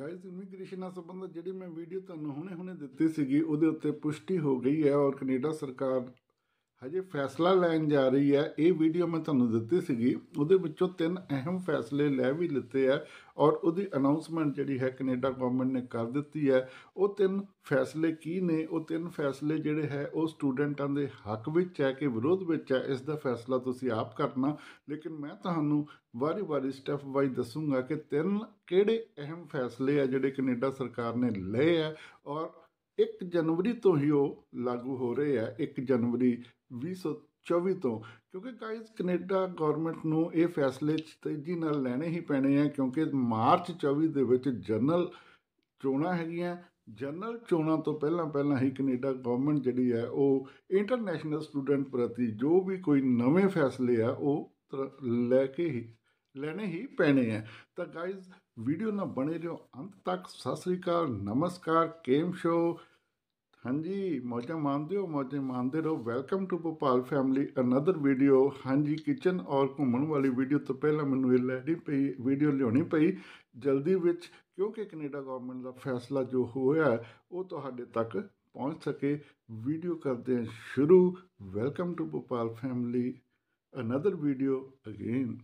guys immigration ਨਾਲ ਸੰਬੰਧਿਤ ਜਿਹੜੀ ਮੈਂ ਵੀਡੀਓ ਤੁਹਾਨੂੰ ਹੁਣੇ-ਹੁਣੇ ਦਿੱਤੀ ਸੀਗੀ ਉਹਦੇ ਉੱਤੇ ਪੁਸ਼ਟੀ ਹੋ ਗਈ ਹੈ ਔਰ ਕੈਨੇਡਾ ਸਰਕਾਰ ਹਜੇ ਫੈਸਲਾ ਲੈਣ ਜਾ ਰਹੀ ਹੈ ਇਹ ਵੀਡੀਓ ਮੈਂ ਤੁਹਾਨੂੰ ਦਿੱਤੀ ਸੀਗੀ ਉਹਦੇ ਵਿੱਚੋਂ ਤਿੰਨ ਅਹਿਮ ਫੈਸਲੇ ਲੈ ਵੀ ਲਿੱਤੇ ਆ ਔਰ ਉਹਦੀ ਅਨਾਉਂਸਮੈਂਟ ਜਿਹੜੀ ਹੈ ਕੈਨੇਡਾ ਗਵਰਨਮੈਂਟ ਨੇ ਕਰ ਦਿੱਤੀ ਹੈ ਉਹ ਤਿੰਨ ਫੈਸਲੇ ਕੀ ਨੇ ਉਹ ਤਿੰਨ ਫੈਸਲੇ ਜਿਹੜੇ ਹੈ ਉਹ ਸਟੂਡੈਂਟਾਂ ਦੇ ਹੱਕ ਵਿੱਚ ਹੈ ਕਿ ਵਿਰੋਧ ਵਿੱਚ ਹੈ ਇਸ ਦਾ ਫੈਸਲਾ ਤੁਸੀਂ ਆਪ ਕਰਨਾ ਲੇਕਿਨ ਮੈਂ ਤੁਹਾਨੂੰ ਵਾਰੀ-ਵਾਰੀ ਸਟੈਪ ਵਾਈ ਦੱਸੂਗਾ ਕਿ ਤਿੰਨ ਕਿਹੜੇ ਅਹਿਮ ਫੈਸਲੇ ਆ ਜਿਹੜੇ ਕੈਨੇਡਾ ਸਰਕਾਰ ਨੇ ਲਏ ਆ ਔਰ 1 ਜਨਵਰੀ ਤੋਂ ਹੀ ਉਹ ਲਾਗੂ ਹੋ ਰਹੇ ਆ 1 ਜਨਵਰੀ 2024 ਤੋਂ ਕਿਉਂਕਿ ਗਾਇਸ ਕੈਨੇਡਾ ਗਵਰਨਮੈਂਟ ਨੂੰ ਇਹ ਫੈਸਲੇ ਤੇਜ਼ੀ ਨਾਲ ਲੈਣੇ ਹੀ ਪੈਣੇ ਆ ਕਿਉਂਕਿ ਮਾਰਚ 24 ਦੇ ਵਿੱਚ ਜਨਰਲ ਚੋਣਾਂ ਹੈਗੀਆਂ ਜਨਰਲ ਚੋਣਾਂ ਤੋਂ ਪਹਿਲਾਂ ਪਹਿਲਾਂ ਹੀ ਕੈਨੇਡਾ ਗਵਰਨਮੈਂਟ ਜਿਹੜੀ ਹੈ ਉਹ ਇੰਟਰਨੈਸ਼ਨਲ ਸਟੂਡੈਂਟ ਪ੍ਰਤੀ ਜੋ ਵੀ ਕੋਈ ਨਵੇਂ ਫੈਸਲੇ ਆ ਉਹ ਲੈ ਕੇ ਹੀ ਲੈਣੇ ਹੀ ਪੈਣੇ ਆ ਤਾਂ ਗਾਇਸ ਵੀਡੀਓ ਨਾਲ ਬਣੇ ਰਹੋ ਅੰਤ ਤੱਕ ਸਤਿ ਸ੍ਰੀ ਅਕਾਲ ਨਮਸਕਾਰ ਕੇਮ ਸ਼ੋ ਹਾਂਜੀ ਮੌਜਾਂ ਮਾਣਦੇ ਹੋ ਮੌਜਾਂ ਮਾਣਦੇ ਰਹੋ welcome to Bhopal family another video ਹਾਂਜੀ ਕਿਚਨ ਔਰ ਘੁੰਮਣ ਵਾਲੀ ਵੀਡੀਓ ਤੋਂ ਪਹਿਲਾਂ ਮੈਨੂੰ ਇਹ ਲੈਣੀ ਪਈ ਵੀਡੀਓ ਲਿਓਣੀ ਪਈ ਜਲਦੀ ਵਿੱਚ ਕਿਉਂਕਿ ਕੈਨੇਡਾ ਗਵਰਨਮੈਂਟ ਦਾ ਫੈਸਲਾ ਜੋ ਹੋਇਆ ਉਹ ਤੁਹਾਡੇ ਤੱਕ ਪਹੁੰਚ ਸਕੇ ਵੀਡੀਓ ਕਰਦੇ ਹਾਂ ਸ਼ੁਰੂ welcome to Bhopal family another video again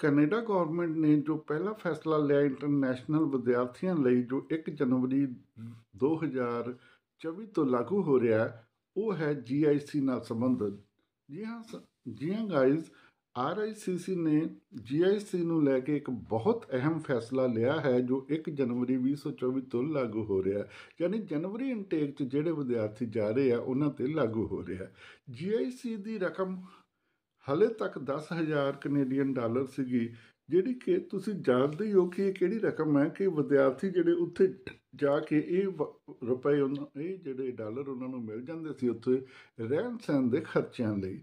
Canada government ਨੇ ਜੋ ਪਹਿਲਾ ਫੈਸਲਾ ਲਿਆ ਇੰਟਰਨੈਸ਼ਨਲ ਵਿਦਿਆਰਥੀਆਂ ਲਈ ਜੋ 1 ਜਨਵਰੀ 2024 ਤੋਂ ਲਾਗੂ ਹੋ ਰਿਹਾ ਉਹ ਹੈ ਜੀਆਈਸੀ ਨਾਲ ਸੰਬੰਧਿਤ ਜੀ ਹਾਂ ਜੀ ਹਾਂ ਗਾਇਜ਼ ਆਰਆਈਸੀਸੀ ਨੇ ਜੀਆਈਸੀ ਨੂੰ ਲੈ ਕੇ ਇੱਕ ਬਹੁਤ ਅਹਿਮ ਫੈਸਲਾ ਲਿਆ ਹੈ ਜੋ 1 ਜਨਵਰੀ 2024 ਤੋਂ ਲਾਗੂ ਹੋ ਰਿਹਾ ਹੈ ਯਾਨੀ ਜਨਵਰੀ ਇਨਟੇਕ 'ਚ ਜਿਹੜੇ ਵਿਦਿਆਰਥੀ ਜਾ ਰਹੇ ਆ ਉਹਨਾਂ ਤੇ ਲਾਗੂ ਹੋ ਰਿਹਾ ਹੈ ਜੀਆਈਸੀ ਦੀ ਰਕਮ ਹਲੇ ਤੱਕ 10000 ਕੈਨੇਡੀਅਨ ਡਾਲਰ ਸੀਗੀ ਜਿਹੜੀ ਕਿ ਤੁਸੀਂ ਜਾਣਦੇ ਹੋ ਕਿ ਇਹ ਕਿਹੜੀ ਰਕਮ ਹੈ ਕਿ ਵਿਦਿਆਰਥੀ ਜਿਹੜੇ ਉੱਥੇ ਜਾ ਕੇ ਇਹ ਰੁਪਏ ਉਹਨਾਂ ਇਹ ਜਿਹੜੇ ਡਾਲਰ ਉਹਨਾਂ ਨੂੰ ਮਿਲ ਜਾਂਦੇ ਸੀ ਉੱਥੇ ਰਹਿਣ ਸਹਿਣ ਦੇ ਖਰਚਿਆਂ ਲਈ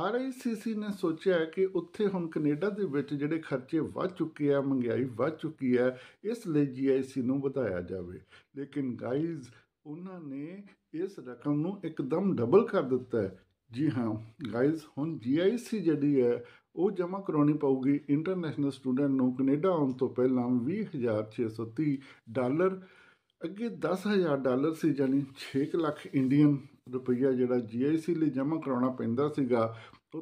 ਆਰਆਈਸੀਸੀ ਨੇ ਸੋਚਿਆ ਕਿ ਉੱਥੇ ਹੁਣ ਕੈਨੇਡਾ ਦੇ ਵਿੱਚ ਜਿਹੜੇ ਖਰਚੇ ਵੱਧ ਚੁੱਕੇ ਆ ਮੰਗਾਈ ਵੱਧ ਚੁੱਕੀ ਹੈ ਇਸ ਲਈ ਜੀਆਈਸੀ ਨੂੰ ਵਧਾਇਆ ਜਾਵੇ ਲੇਕਿਨ ਗਾਈਜ਼ ਉਹਨਾਂ ਨੇ ਇਸ ਰਕਮ ਨੂੰ ਇੱਕਦਮ ਡਬਲ ਕਰ ਦਿੱਤਾ ਹੈ ਜੀ ਹਾਂ ਗਾਇਜ਼ ਹੁਣ ਜੀਆਈਸੀ ਜਿਹੜੀ ਹੈ ਉਹ ਜਮ੍ਹਾਂ ਕਰਾਉਣੀ ਪਊਗੀ ਇੰਟਰਨੈਸ਼ਨਲ ਸਟੂਡੈਂਟ ਨੂੰ ਕੈਨੇਡਾ ਆਉਣ ਤੋਂ ਪਹਿਲਾਂ 20630 ਡਾਲਰ ਅੱਗੇ 10000 ਡਾਲਰ ਸੀ ਜਾਨੀ 6 ਲੱਖ ਇੰਡੀਅਨ ਰੁਪਈਆ ਜਿਹੜਾ ਜੀਆਈਸੀ ਲਈ ਜਮ੍ਹਾਂ ਕਰਾਉਣਾ ਪੈਂਦਾ ਸੀਗਾ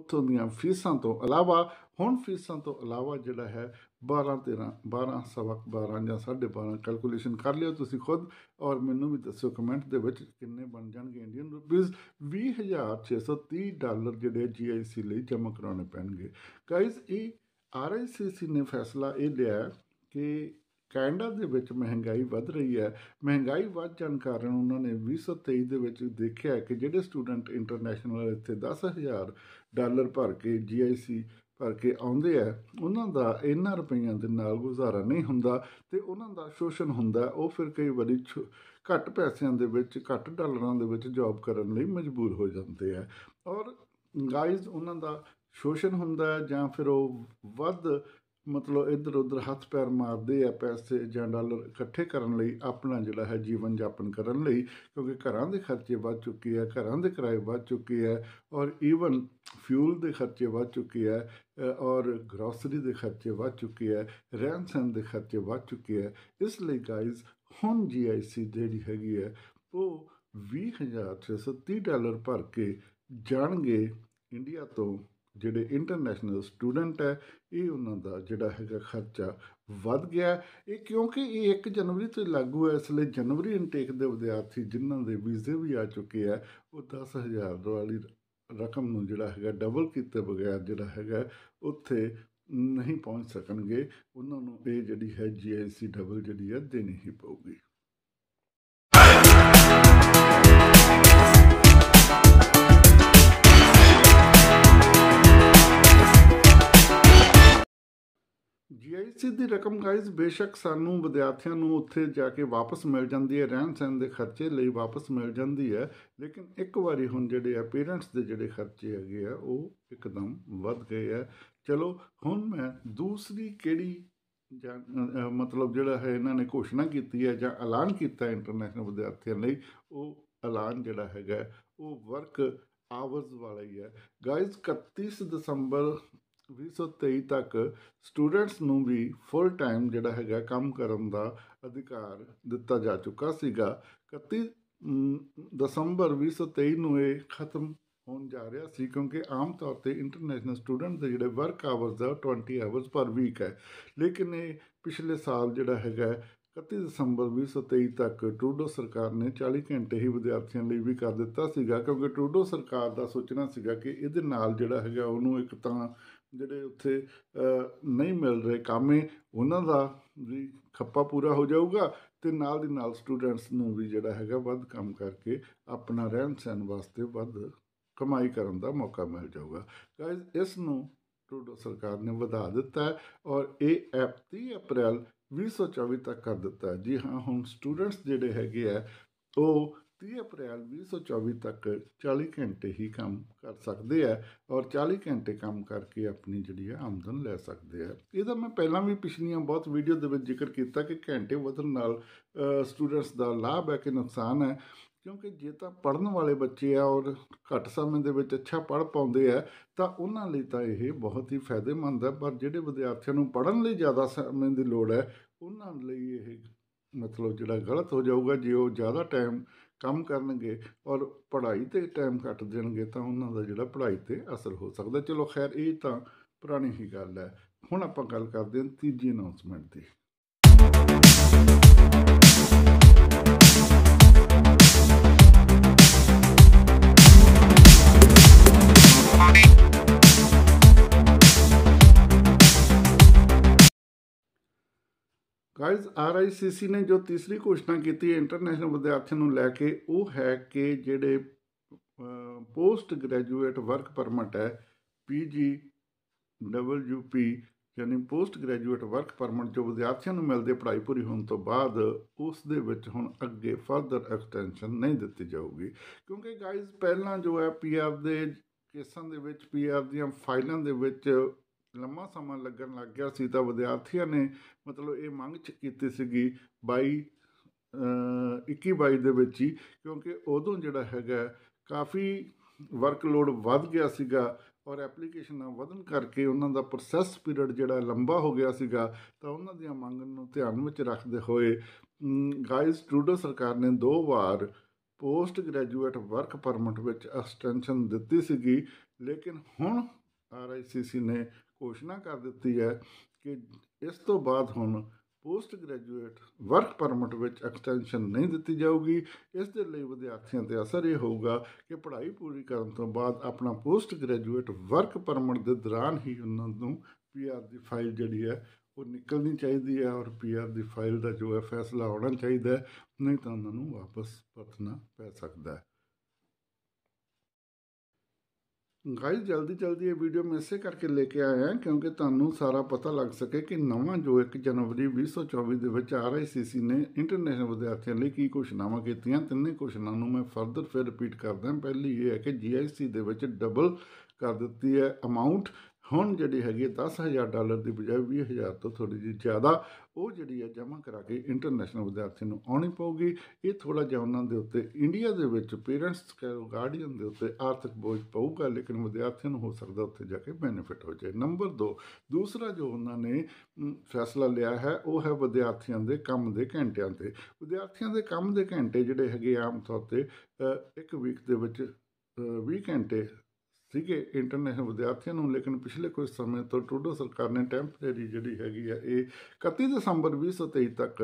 ਉੱਥੋਂ ਦੀਆਂ ਫੀਸਾਂ ਤੋਂ ਇਲਾਵਾ ਹੁਣ ਫੀਸਾਂ ਤੋਂ ਇਲਾਵਾ ਜਿਹੜਾ ਹੈ 12 13 12 ਸਵਾ 12 ਜਾਂ 12.5 ਕੈਲਕੂਲੇਸ਼ਨ ਕਰ ਲਿਓ ਤੁਸੀਂ ਖੁਦ ਔਰ ਮੈਨੂੰ ਵੀ ਦੱਸੋ ਕਮੈਂਟ ਦੇ ਵਿੱਚ ਕਿੰਨੇ ਬਣ ਜਾਣਗੇ ਇੰਡੀਅਨ ਰੁਪੀਸ 20630 ਡਾਲਰ ਜਿਹੜੇ ਜੀਆਈਸੀ ਲਈ ਜਮ੍ਹਾਂ ਕਰਾਉਣੇ ਪੈਣਗੇ ਗਾਇਸ ਇਹ ਆਰਆਈਸੀਸੀ ਨੇ ਫੈਸਲਾ ਇਹ ਲਿਆ ਕਿ ਕੈਨੇਡਾ ਦੇ ਵਿੱਚ ਮਹਿੰਗਾਈ ਵੱਧ ਰਹੀ ਹੈ ਮਹਿੰਗਾਈ ਵੱਧ ਜਾਣ ਕਾਰਨ ਉਹਨਾਂ ਨੇ 2023 ਦੇ ਵਿੱਚ ਦੇਖਿਆ ਕਿ ਜਿਹੜੇ ਸਟੂਡੈਂਟ ਇੰਟਰਨੈਸ਼ਨਲ ਇੱਥੇ 10000 ਡਾਲਰ ਭਰ ਕੇ ਜੀਆਈਸੀ ਭਰ ਕੇ ਆਉਂਦੇ ਆ ਉਹਨਾਂ ਦਾ ਇਹਨਾਂ ਰੁਪਈਆਂ ਦੇ ਨਾਲ ਗੁਜ਼ਾਰਾ ਨਹੀਂ ਹੁੰਦਾ ਤੇ ਉਹਨਾਂ ਦਾ ਸ਼ੋਸ਼ਣ ਹੁੰਦਾ ਉਹ ਫਿਰ ਕਈ ਵਾਰੀ ਘੱਟ ਪੈਸਿਆਂ ਦੇ ਵਿੱਚ ਘੱਟ ਡਾਲਰਾਂ ਦੇ ਵਿੱਚ ਜੌਬ ਕਰਨ ਲਈ ਮਜਬੂਰ ਹੋ ਜਾਂਦੇ ਆ ਔਰ ਗਾਇਜ਼ ਉਹਨਾਂ ਦਾ ਸ਼ੋਸ਼ਣ ਹੁੰਦਾ ਜਾਂ ਫਿਰ ਉਹ ਵੱਧ ਮਤਲਬ ਇੱਧਰ ਉੱਧਰ ਹੱਥ ਪੈਰ ਮਾਰਦੇ ਆ ਪੈਸੇ ਜਾਂ ਡਾਲਰ ਇਕੱਠੇ ਕਰਨ ਲਈ ਆਪਣਾ ਜਿਹੜਾ ਹੈ ਜੀਵਨ ਜਾਪਨ ਕਰਨ ਲਈ ਕਿਉਂਕਿ ਘਰਾਂ ਦੇ ਖਰਚੇ ਵੱਧ ਚੁੱਕੇ ਆ ਘਰਾਂ ਦੇ ਕਿਰਾਏ ਵੱਧ ਚੁੱਕੇ ਆ ਔਰ ਈਵਨ ਫਿਊਲ ਦੇ ਖਰਚੇ ਵੱਧ ਚੁੱਕੇ ਆ ਔਰ ਗਰੋਸਰੀ ਦੇ ਖਰਚੇ ਵੱਧ ਚੁੱਕੇ ਆ ਰਹਿਣ ਸਹਿਣ ਦੇ ਖਰਚੇ ਵੱਧ ਚੁੱਕੇ ਆ ਇਸ ਲਈ ਗਾਇਜ਼ ਹੁਣ ਜੀਆਈਸੀ ਜਿਹੜੀ ਹੈਗੀ ਹੈ ਉਹ 20630 ਡਾਲਰ ਭਰ ਕੇ ਜਾਣਗੇ ਇੰਡੀਆ ਤੋਂ ਜਿਹੜੇ ਇੰਟਰਨੈਸ਼ਨਲ ਸਟੂਡੈਂਟ ਹੈ ਇਹ ਉਹਨਾਂ ਦਾ ਜਿਹੜਾ ਹੈਗਾ ਖਰਚਾ ਵੱਧ ਗਿਆ ਇਹ ਕਿਉਂਕਿ ਇਹ 1 ਜਨਵਰੀ ਤੋਂ ਲਾਗੂ ਹੈ ਇਸ ਲਈ ਜਨਵਰੀ ਇਨਟੇਕ ਦੇ ਵਿਦਿਆਰਥੀ ਜਿਨ੍ਹਾਂ ਦੇ ਵੀਜ਼ੇ ਵੀ ਆ ਚੁੱਕੇ ਆ ਉਹ 10000 ਵਾਲੀ ਰਕਮ ਨੂੰ ਜਿਹੜਾ ਹੈਗਾ ਡਬਲ ਕੀਤੇ ਬਗੈਰ ਜਿਹੜਾ ਹੈਗਾ ਉੱਥੇ ਨਹੀਂ ਪਹੁੰਚ ਸਕਣਗੇ ਉਹਨਾਂ ਨੂੰ ਇਹ ਜਿਹੜੀ ਹੈ ਜੀਆਈਸੀ ਡਬਲ ਜਿਹੜੀ ਹੈ ਦੇਣੀ ਹੀ ਪਊਗੀ ਜੀਆਈਸੀ ਦੀ ਰਕਮ ਗਾਇਜ਼ ਬੇਸ਼ੱਕ ਸਾਨੂੰ ਵਿਦਿਆਰਥੀਆਂ ਨੂੰ ਉੱਥੇ ਜਾ ਕੇ ਵਾਪਸ ਮਿਲ ਜਾਂਦੀ ਹੈ ਰਹਿਣ ਸਹਿਣ ਦੇ ਖਰਚੇ ਲਈ ਵਾਪਸ ਮਿਲ ਜਾਂਦੀ ਹੈ ਲੇਕਿਨ ਇੱਕ ਵਾਰੀ ਹੁਣ ਜਿਹੜੇ ਆ ਪੇਰੈਂਟਸ ਦੇ ਜਿਹੜੇ ਖਰਚੇ ਹੈਗੇ ਆ ਉਹ ਇੱਕਦਮ ਵੱਧ ਗਏ ਆ ਚਲੋ ਹੁਣ ਮੈਂ ਦੂਸਰੀ ਕਿਹੜੀ ਮਤਲਬ ਜਿਹੜਾ ਹੈ ਇਹਨਾਂ ਨੇ ਘੋਸ਼ਣਾ ਕੀਤੀ ਹੈ ਜਾਂ ਐਲਾਨ ਕੀਤਾ ਇੰਟਰਨੈਸ਼ਨਲ ਵਿਦਿਆਰਥੀਆਂ ਲਈ ਉਹ ਐਲਾਨ ਜਿਹੜਾ ਹੈਗਾ ਉਹ ਵਰਕ ਆਵਰਸ ਵਾਲਾ ਹੀ ਹੈ ਗਾਇਸ 31 ਦਸੰਬਰ 2023 ਤੱਕ ਸਟੂਡੈਂਟਸ ਨੂੰ ਵੀ ਫੁੱਲ ਟਾਈਮ ਜਿਹੜਾ ਹੈਗਾ ਕੰਮ ਕਰਨ ਦਾ ਅਧਿਕਾਰ ਦਿੱਤਾ ਜਾ ਚੁੱਕਾ ਸੀਗਾ 31 ਦਸੰਬਰ 2023 ਨੂੰ ਇਹ ਖਤਮ ਹੋਣ ਜਾ ਰਿਹਾ ਸੀ ਕਿਉਂਕਿ ਆਮ ਤੌਰ ਤੇ ਇੰਟਰਨੈਸ਼ਨਲ ਸਟੂਡੈਂਟ ਦੇ ਜਿਹੜੇ ਵਰਕ ਆਵਰਸ ਦਾ 20 ਆਵਰਸ ਪਰ ਵੀਕ ਹੈ ਲੇਕਿਨ ਇਹ ਪਿਛਲੇ ਸਾਲ ਜਿਹੜਾ ਹੈਗਾ 31 ਦਸੰਬਰ 2023 ਤੱਕ ਟਰੂਡੋ ਸਰਕਾਰ ਨੇ 40 ਘੰਟੇ ਹੀ ਵਿਦਿਆਰਥੀਆਂ ਲਈ ਵੀ ਕਰ ਦਿੱਤਾ ਸੀਗਾ ਕਿਉਂਕਿ ਟਰੂਡੋ ਸਰਕਾਰ ਦਾ ਸੋਚਣਾ ਸੀਗਾ ਕਿ ਇਹਦੇ ਨਾਲ ਜਿਹੜਾ ਹੈਗਾ ਉਹਨੂੰ ਇੱਕ ਤਾਂ ਜਿਹੜੇ ਉੱਥੇ ਨਹੀਂ ਮਿਲ ਰਹੇ ਕਾਮੇ ਉਹਨਾਂ ਦਾ ਵੀ ਖੱਪਾ ਪੂਰਾ ਹੋ ਜਾਊਗਾ ਤੇ ਨਾਲ ਦੀ ਨਾਲ ਸਟੂਡੈਂਟਸ ਨੂੰ ਵੀ ਜਿਹੜਾ ਹੈਗਾ ਵੱਧ ਕੰਮ ਕਰਕੇ ਆਪਣਾ ਰਹਿਣ ਸਹਿਣ ਵਾਸਤੇ ਵੱਧ ਕਮਾਈ ਕਰਨ ਦਾ ਮੌਕਾ ਮਿਲ ਜਾਊਗਾ ਗਾਇਜ਼ ਇਸ ਨੂੰ ਟਰੂਡੋ ਸਰਕਾਰ ਨੇ ਵਧਾ ਦਿੱਤਾ ਹੈ ਔਰ ਇਹ ਐਪ 30 ਅਪ੍ਰੈਲ 2024 ਤੱਕ ਕਰ ਦਿੱਤਾ ਹੈ ਜੀ ਹਾਂ ਹੁਣ ਸਟੂਡੈਂਟਸ ਜਿਹੜੇ ਹੈਗੇ ਆ ਉਹ 30 ਅਪ੍ਰੈਲ 2024 ਤੱਕ 40 ਘੰਟੇ ਹੀ ਕੰਮ ਕਰ ਸਕਦੇ ਆ ਔਰ 40 ਘੰਟੇ ਕੰਮ ਕਰਕੇ ਆਪਣੀ ਜਿਹੜੀ ਹੈ ਆਮਦਨ ਲੈ ਸਕਦੇ ਆ ਇਹਦਾ ਮੈਂ ਪਹਿਲਾਂ ਵੀ ਪਿਛਲੀਆਂ ਬਹੁਤ ਵੀਡੀਓ ਦੇ ਵਿੱਚ ਜ਼ਿਕਰ ਕੀਤਾ ਕਿ ਘੰਟੇ ਵਧਣ ਨਾਲ ਸਟੂਡੈਂਟਸ ਦਾ ਲਾਭ ਹੈ ਕਿ ਨੁਕਸਾਨ ਹੈ ਕਿਉਂਕਿ ਜੇ ਤਾਂ ਪੜਨ ਵਾਲੇ ਬੱਚੇ ਆ ਔਰ ਘੱਟ ਸਮੇਂ ਦੇ ਵਿੱਚ ਅੱਛਾ ਪੜ ਪਾਉਂਦੇ ਆ ਤਾਂ ਉਹਨਾਂ ਲਈ ਤਾਂ ਇਹ ਬਹੁਤ ਹੀ ਫਾਇਦੇਮੰਦ ਹੈ ਪਰ ਜਿਹੜੇ ਵਿਦਿਆਰਥੀਆਂ ਨੂੰ ਪੜਨ ਲਈ ਜ਼ਿਆਦਾ ਸਮੇਂ ਦੀ ਲੋੜ ਹੈ ਉਹਨਾਂ ਲਈ ਇਹ ਮਤਲਬ ਜਿਹੜਾ ਗਲਤ ਹੋ ਜਾਊਗਾ ਜੇ ਉਹ ਜ਼ਿਆਦਾ ਟਾਈਮ ਕੰਮ ਕਰਨਗੇ ਔਰ ਪੜ੍ਹਾਈ ਤੇ ਟਾਈਮ ਘੱਟ ਦੇਣਗੇ ਤਾਂ ਉਹਨਾਂ ਦਾ ਜਿਹੜਾ ਪੜ੍ਹਾਈ ਤੇ ਅਸਰ ਹੋ ਸਕਦਾ ਚਲੋ ਖੈਰ ਇਹ ਤਾਂ ਪੁਰਾਣੀ ਹੀ ਗੱਲ ਹੈ ਹੁਣ ਆਪਾਂ ਗੱਲ ਕਰਦੇ ਹਾਂ ਤੀਜੀ ਅਨਾਉਂਸਮੈਂਟ ਦੀ ਗਾਇਸ ਆਰਆਈਸੀਸੀ ਨੇ ਜੋ ਤੀਸਰੀ ਘੋਸ਼ਣਾ ਕੀਤੀ ਹੈ ਇੰਟਰਨੈਸ਼ਨਲ ਵਿਦਿਆਰਥੀਆਂ ਨੂੰ ਲੈ ਕੇ ਉਹ ਹੈ ਕਿ ਜਿਹੜੇ ਪੋਸਟ ਗ੍ਰੈਜੂਏਟ ਵਰਕ ਪਰਮਿਟ ਹੈ ਪੀਜੀ ਡਬਲਯੂਪੀ ਯਾਨੀ ਪੋਸਟ ਗ੍ਰੈਜੂਏਟ ਵਰਕ ਪਰਮਿਟ ਜੋ ਵਿਦਿਆਰਥੀਆਂ ਨੂੰ ਮਿਲਦੇ ਪੜ੍ਹਾਈ ਪੂਰੀ ਹੋਣ ਤੋਂ ਬਾਅਦ ਉਸ ਦੇ ਵਿੱਚ ਹੁਣ ਅੱਗੇ ਫਰਦਰ ਐਕਸਟੈਂਸ਼ਨ ਨਹੀਂ ਦਿੱਤੀ ਜਾਊਗੀ ਕਿਉਂਕਿ ਗਾਇਸ ਪਹਿਲਾਂ ਜੋ ਹੈ ਪੀਆਰ ਦੇ ਕੇਸਾਂ ਦੇ ਵਿੱਚ ਪੀਆਰ ਦੀਆਂ ਫਾਈਲਾਂ ਦੇ ਵਿੱਚ ਲੰਮਾ ਸਮਾਂ ਲੱਗਣ ਲੱਗ ਗਿਆ ਸੀ ਤਾਂ ਵਿਦਿਆਰਥੀਆਂ ਨੇ ਮਤਲਬ ਇਹ ਮੰਗ ਚ ਕੀਤੀ ਸੀਗੀ 22 21 22 ਦੇ ਵਿੱਚ ਹੀ ਕਿਉਂਕਿ ਉਦੋਂ ਜਿਹੜਾ ਹੈਗਾ ਕਾਫੀ ਵਰਕਲੋਡ ਵੱਧ ਗਿਆ ਸੀਗਾ ਔਰ ਐਪਲੀਕੇਸ਼ਨਾਂ ਵਧਣ ਕਰਕੇ ਉਹਨਾਂ ਦਾ ਪ੍ਰੋਸੈਸ ਪੀਰੀਅਡ ਜਿਹੜਾ ਲੰਬਾ ਹੋ ਗਿਆ ਸੀਗਾ ਤਾਂ ਉਹਨਾਂ ਦੀਆਂ ਮੰਗਾਂ ਨੂੰ ਧਿਆਨ ਵਿੱਚ ਰੱਖਦੇ ਹੋਏ ਗਾਇਸ ਟਰੂਡੋ ਸਰਕਾਰ ਨੇ ਦੋ ਵਾਰ ਪੋਸਟ ਗ੍ਰੈਜੂਏਟ ਵਰਕ ਪਰਮਿਟ ਵਿੱਚ ਐਕਸਟੈਂਸ਼ਨ ਦਿੱਤੀ ਸੀਗੀ ਲੇਕਿਨ ਹੁਣ ਆਰਆਈਸੀਸੀ ਨੇ ਘੋਸ਼ਣਾ ਕਰ ਦਿੱਤੀ ਹੈ ਕਿ ਇਸ ਤੋਂ ਬਾਅਦ ਹੁਣ ਪੋਸਟ ਗ੍ਰੈਜੂਏਟ ਵਰਕ ਪਰਮਿਟ ਵਿੱਚ ਐਕਸਟੈਂਸ਼ਨ ਨਹੀਂ ਦਿੱਤੀ ਜਾਊਗੀ ਇਸ ਦੇ ਲਈ ਵਿਦਿਆਰਥੀਆਂ ਤੇ ਅਸਰ ਇਹ ਹੋਊਗਾ ਕਿ ਪੜ੍ਹਾਈ ਪੂਰੀ ਕਰਨ ਤੋਂ ਬਾਅਦ ਆਪਣਾ ਪੋਸਟ ਗ੍ਰੈਜੂਏਟ ਵਰਕ ਪਰਮਿਟ ਦੇ ਦੌਰਾਨ ਹੀ ਉਹਨਾਂ ਨੂੰ ਪੀਆਰ ਦੀ ਫਾਈਲ ਜਿਹੜੀ ਹੈ ਉਹ ਨਿਕਲਣੀ ਚਾਹੀਦੀ ਹੈ ਔਰ ਪੀਆਰ ਦੀ ਫਾਈਲ ਦਾ ਜੋ ਹੈ ਫੈਸਲਾ ਹੋਣਾ ਚਾਹੀਦਾ ਹੈ ਨਹੀਂ ਤਾਂ ਉਹਨਾਂ ਨੂੰ ਵਾਪਸ ਪਰਤਣਾ ਪੈ ਸਕਦਾ ਹੈ ਗਾਇਸ ਜਲਦੀ ਜਲਦੀ ਇਹ ਵੀਡੀਓ ਮੈਂ ਕਰਕੇ ਲੈ ਕੇ ਆਇਆ ਕਿਉਂਕਿ ਤੁਹਾਨੂੰ ਸਾਰਾ ਪਤਾ ਲੱਗ ਸਕੇ ਕਿ ਨਵਾਂ ਜੋ 1 ਜਨਵਰੀ 2024 ਦੇ ਵਿੱਚ ਆ ਰਹੀ ਸੀਸੀ ਨੇ ਇੰਟਰਨੈਸ਼ਨਲ ਵਿਦਿਆਰਥੀਆਂ ਲਈ ਕੀ ਘੋਸ਼ਣਾਵਾਂ ਕੀਤੀਆਂ ਤਿੰਨੇ ਘੋਸ਼ਣਾਵਾਂ ਨੂੰ ਮੈਂ ਫਰਦਰ ਫਿਰ ਰਿਪੀਟ ਕਰਦਾ ਪਹਿਲੀ ਇਹ ਹੈ ਕਿ ਜੀਆਈਸੀ ਦੇ ਵਿੱਚ ਡਬਲ ਕਰ ਦਿੱਤੀ ਹੈ ਅਮਾਉਂਟ ਹੁਣ ਜਿਹੜੀ ਹੈਗੀ 10000 ਡਾਲਰ ਦੀ ਬਜਾਏ 20000 ਤੋਂ ਥੋੜੀ ਜਿਹੀ ਜ਼ਿਆਦਾ ਉਹ ਜਿਹੜੀ ਹੈ ਜਮ੍ਹਾਂ ਕਰਾ ਕੇ ਇੰਟਰਨੈਸ਼ਨਲ ਵਿਦਿਆਰਥੀ ਨੂੰ ਆਉਣੀ ਪਊਗੀ ਇਹ ਥੋੜਾ ਜਿਹਾ ਉਹਨਾਂ ਦੇ ਉੱਤੇ ਇੰਡੀਆ ਦੇ ਵਿੱਚ ਪੇਰੈਂਟਸ ਕਹੋ ਗਾਰਡੀਅਨ ਦੇ ਉੱਤੇ ਆਰਥਿਕ ਬੋਝ ਪਊਗਾ ਲੇਕਿਨ ਵਿਦਿਆਰਥੀ ਨੂੰ ਹੋ ਸਕਦਾ ਉੱਥੇ ਜਾ ਕੇ ਬੈਨੀਫਿਟ ਹੋ ਜਾਏ ਨੰਬਰ 2 ਦੂਸਰਾ ਜੋ ਉਹਨਾਂ ਨੇ ਫੈਸਲਾ ਲਿਆ ਹੈ ਉਹ ਹੈ ਵਿਦਿਆਰਥੀਆਂ ਦੇ ਕੰਮ ਦੇ ਘੰਟਿਆਂ ਤੇ ਵਿਦਿਆਰਥੀਆਂ ਦੇ ਕੰਮ ਦੇ ਘੰਟੇ ਜਿਹੜੇ ਹੈਗੇ ਆਮ ਤੌਰ ਤੇ ਇੱਕ ਵੀਕ ਦੇ ਵਿੱਚ 20 ਘੰਟੇ ਸੀਗੇ ਇੰਟਰਨੈਸ਼ਨਲ ਵਿਦਿਆਰਥੀਆਂ ਨੂੰ ਲੇਕਿਨ ਪਿਛਲੇ ਕੁਝ ਸਮੇਂ ਤੋਂ ਟਰੂਡੋ ਸਰਕਾਰ ਨੇ ਟੈਂਪਰੇਰੀ ਜਿਹੜੀ ਹੈਗੀ ਆ ਇਹ 31 ਦਸੰਬਰ 2023 ਤੱਕ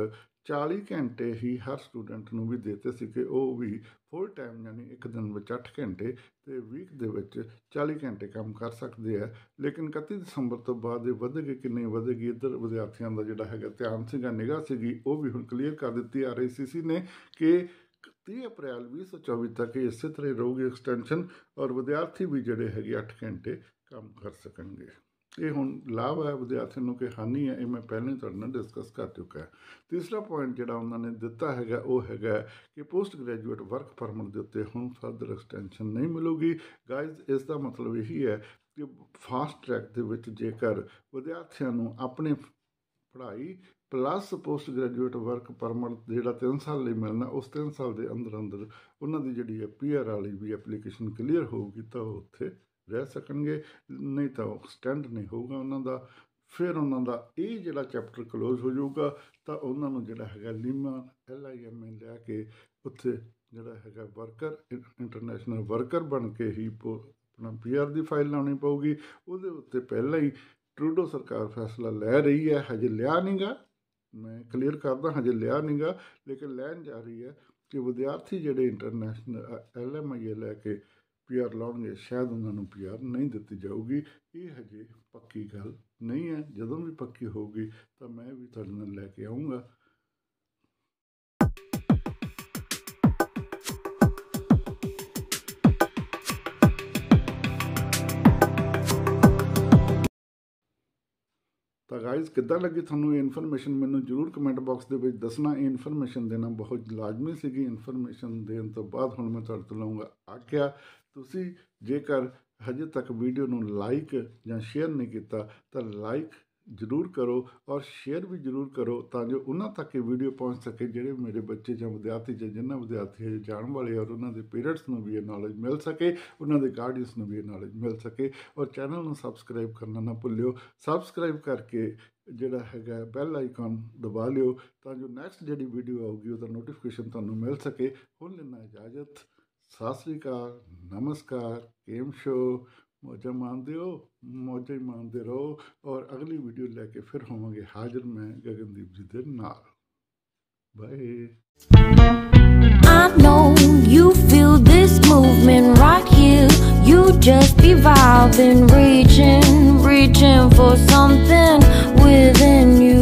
40 ਘੰਟੇ ਹੀ ਹਰ ਸਟੂਡੈਂਟ ਨੂੰ ਵੀ ਦਿੱਤੇ ਸੀ ਕਿ ਉਹ ਵੀ ਫੁੱਲ ਟਾਈਮ ਯਾਨੀ ਇੱਕ ਦਿਨ ਵਿੱਚ 8 ਘੰਟੇ ਤੇ ਵੀਕ ਦੇ ਵਿੱਚ 40 ਘੰਟੇ ਕੰਮ ਕਰ ਸਕਦੇ ਆ ਲੇਕਿਨ 31 ਦਸੰਬਰ ਤੋਂ ਬਾਅਦ ਇਹ ਵਧ ਕੇ ਕਿੰਨੇ ਵਧੇਗੀ ਇੱਧਰ ਵਿਦਿਆਰਥੀਆਂ ਦਾ ਜਿਹੜਾ ਹੈਗਾ ਧਿਆਨ ਸੀਗਾ ਨਿਗਾਹ ਸੀਗੀ ਉਹ ਵੀ ਹੁਣ ਕਲੀਅਰ ਕਰ ਦਿੱਤੀ ਆ ਸੀ ਨੇ ਕਿ 30 ਅਪ੍ਰੈਲ 2024 ਤੱਕ ਇਸੇ ਤਰ੍ਹਾਂ ਰਹੂਗੀ ਐਕਸਟੈਂਸ਼ਨ ਔਰ ਵਿਦਿਆਰਥੀ ਵੀ ਜਿਹੜੇ ਹੈਗੇ 8 ਘੰਟੇ ਕੰਮ ਕਰ ਸਕਣਗੇ ਇਹ ਹੁਣ ਲਾਭ ਹੈ ਵਿਦਿਆਰਥੀਆਂ ਨੂੰ ਕਿ ਹਾਨੀ ਹੈ ਇਹ ਮੈਂ ਪਹਿਲਾਂ ਹੀ ਤੁਹਾਡੇ ਨਾਲ ਡਿਸਕਸ ਕਰ ਚੁੱਕਾ ਹਾਂ ਤੀਸਰਾ ਪੁਆਇੰਟ ਜਿਹੜਾ ਉਹਨਾਂ ਨੇ ਦਿੱਤਾ ਹੈਗਾ ਉਹ ਹੈਗਾ ਕਿ ਪੋਸਟ ਗ੍ਰੈਜੂਏਟ ਵਰਕ ਪਰਮਿਟ ਦੇ ਉੱਤੇ ਹੁਣ ਫਰਦਰ ਐਕਸਟੈਂਸ਼ਨ ਨਹੀਂ ਮਿਲੂਗੀ ਗਾਇਜ਼ ਇਸ ਦਾ ਮਤਲਬ ਇਹੀ ਹੈ ਕਿ ਫਾਸਟ ਟਰੈਕ ਦੇ ਵਿੱਚ ਜੇਕਰ ਵਿਦਿਆਰਥੀਆਂ ਨੂੰ ਆਪਣੇ ਪੜ੍ਹਾਈ plus post graduate work permit ਜਿਹੜਾ 3 ਸਾਲ ਲਈ ਮਿਲਣਾ ਉਸ 3 ਸਾਲ ਦੇ ਅੰਦਰ ਅੰਦਰ ਉਹਨਾਂ ਦੀ ਜਿਹੜੀ ਹੈ ਪੀਆਰ ਵਾਲੀ ਵੀ ਐਪਲੀਕੇਸ਼ਨ ਕਲੀਅਰ ਹੋਊਗੀ ਤਾਂ ਉਹ ਉੱਥੇ ਰਹਿ ਸਕਣਗੇ ਨਹੀਂ ਤਾਂ ਐਕਸਟੈਂਡ ਨਹੀਂ ਹੋਊਗਾ ਉਹਨਾਂ ਦਾ ਫਿਰ ਉਹਨਾਂ ਦਾ ਇਹ ਜਿਹੜਾ ਚੈਪਟਰ ক্লোਜ਼ ਹੋ ਜਾਊਗਾ ਤਾਂ ਉਹਨਾਂ ਨੂੰ ਜਿਹੜਾ ਹੈਗਾ ਲੀਮਾ ਐਲ ਆਈ ਐਮ ਲੈ ਕੇ ਉੱਥੇ ਜਿਹੜਾ ਹੈਗਾ ਵਰਕਰ ਇੰਟਰਨੈਸ਼ਨਲ ਵਰਕਰ ਬਣ ਕੇ ਹੀ ਆਪਣਾ ਪੀਆਰ ਦੀ ਫਾਈਲ ਲਾਉਣੀ ਪਊਗੀ ਉਹਦੇ ਉੱਤੇ ਪਹਿਲਾਂ ਹੀ ਟਰੂਡੋ ਸਰਕਾਰ ਫੈਸਲਾ ਲੈ ਰਹੀ ਹੈ ਹਜੇ ਲਿਆ ਨਹੀਂਗਾ ਮੈਂ ਕਲੀਅਰ ਕਰਦਾ ਹਾਂ ਜੇ ਲਿਆ ਨਹੀਂਗਾ ਲੇਕਿਨ ਲੈਣ ਜਾ ਰਹੀ ਹੈ ਕਿ ਵਿਦਿਆਰਥੀ ਜਿਹੜੇ ਇੰਟਰਨੈਸ਼ਨਲ ਐਲਐਮਆਈ ਲੈ ਕੇ ਪੀਆਰ ਲਾਉਣਗੇ ਸ਼ਾਇਦ ਉਹਨਾਂ ਨੂੰ ਪੀਆਰ ਨਹੀਂ ਦਿੱਤੀ ਜਾਊਗੀ ਇਹ ਹਜੇ ਪੱਕੀ ਗੱਲ ਨਹੀਂ ਹੈ ਜਦੋਂ ਵੀ ਪੱਕੀ ਹੋਊਗੀ ਤਾਂ ਮੈਂ ਵੀ ਤੁਹਾਡੇ ਨਾਲ ਲੈ ਕੇ ਆਉਂਗਾ ਤਾਂ ਗਾਇਜ਼ ਕਿੱਦਾਂ ਲੱਗੀ ਤੁਹਾਨੂੰ ਇਹ ਇਨਫੋਰਮੇਸ਼ਨ ਮੈਨੂੰ ਜਰੂਰ ਕਮੈਂਟ ਬਾਕਸ ਦੇ ਵਿੱਚ ਦੱਸਣਾ ਇਹ ਇਨਫੋਰਮੇਸ਼ਨ ਦੇਣਾ ਬਹੁਤ ਲਾਜ਼ਮੀ ਸੀਗੀ ਇਨਫੋਰਮੇਸ਼ਨ ਦੇਣ ਤੋਂ ਬਾਅਦ ਹੁਣ ਮੈਂ ਤੁਹਾਡੇ ਤੋਂ ਲਵਾਂਗਾ ਆਖਿਆ ਤੁਸੀਂ ਜੇਕਰ ਹਜੇ ਤੱਕ ਵੀਡੀਓ ਨੂੰ ਲਾਈਕ ਜਾਂ ਸ਼ੇਅਰ ਨਹੀਂ ਕੀਤਾ ਤਾਂ ਲਾਈਕ ਜ਼ਰੂਰ ਕਰੋ ਔਰ ਸ਼ੇਅਰ ਵੀ ਜ਼ਰੂਰ ਕਰੋ ਤਾਂ ਜੋ ਉਹਨਾਂ ਤੱਕ ਇਹ ਵੀਡੀਓ ਪਹੁੰਚ ਸਕੇ ਜਿਹੜੇ ਮੇਰੇ ਬੱਚੇ ਜਾਂ ਵਿਦਿਆਰਥੀ ਜਾਂ ਜਿੰਨਾ ਵਿਦਿਆਰਥੀ ਹੈ ਜਾਣ ਵਾਲੇ ਔਰ ਉਹਨਾਂ ਦੇ ਪੇਰੈਂਟਸ ਨੂੰ ਵੀ ਇਹ ਨੌਲੇਜ ਮਿਲ ਸਕੇ ਉਹਨਾਂ ਦੇ ਗਾਰਡੀਅਨਸ ਨੂੰ ਵੀ ਇਹ ਨੌਲੇਜ ਮਿਲ ਸਕੇ ਔਰ ਚੈਨਲ ਨੂੰ ਸਬਸਕ੍ਰਾਈਬ ਕਰਨਾ ਨਾ ਭੁੱਲਿਓ ਸਬਸਕ੍ਰਾਈਬ ਕਰਕੇ ਜਿਹੜਾ ਹੈਗਾ ਬੈਲ ਆਈਕਨ ਦਬਾ ਲਿਓ ਤਾਂ ਜੋ ਨੈਕਸਟ ਜਿਹੜੀ ਵੀਡੀਓ ਆਊਗੀ ਉਹਦਾ ਨੋਟੀਫਿਕੇਸ਼ਨ ਤੁਹਾਨੂੰ ਮਿਲ ਸਕੇ ਹੁਣ ਲੈਣਾ ਇਜਾਜ਼ਤ ਸਤਿ ਸ੍ਰੀ ਨਮਸਕਾਰ ਕੇਮ ਸ਼ੋ ਮੌਜਾਂ ਮਾਣਦੇ ਹੋ ਮੌਜਾਂ ਹੀ ਮਾਣਦੇ ਰਹੋ ਔਰ ਅਗਲੀ ਵੀਡੀਓ ਲੈ ਕੇ ਫਿਰ ਹੋਵਾਂਗੇ ਹਾਜ਼ਰ ਮੈਂ ਗਗਨਦੀਪ ਜੀ ਦੇ ਨਾਲ bye I know you feel this movement right here You just be vibing, reaching, reaching for something within you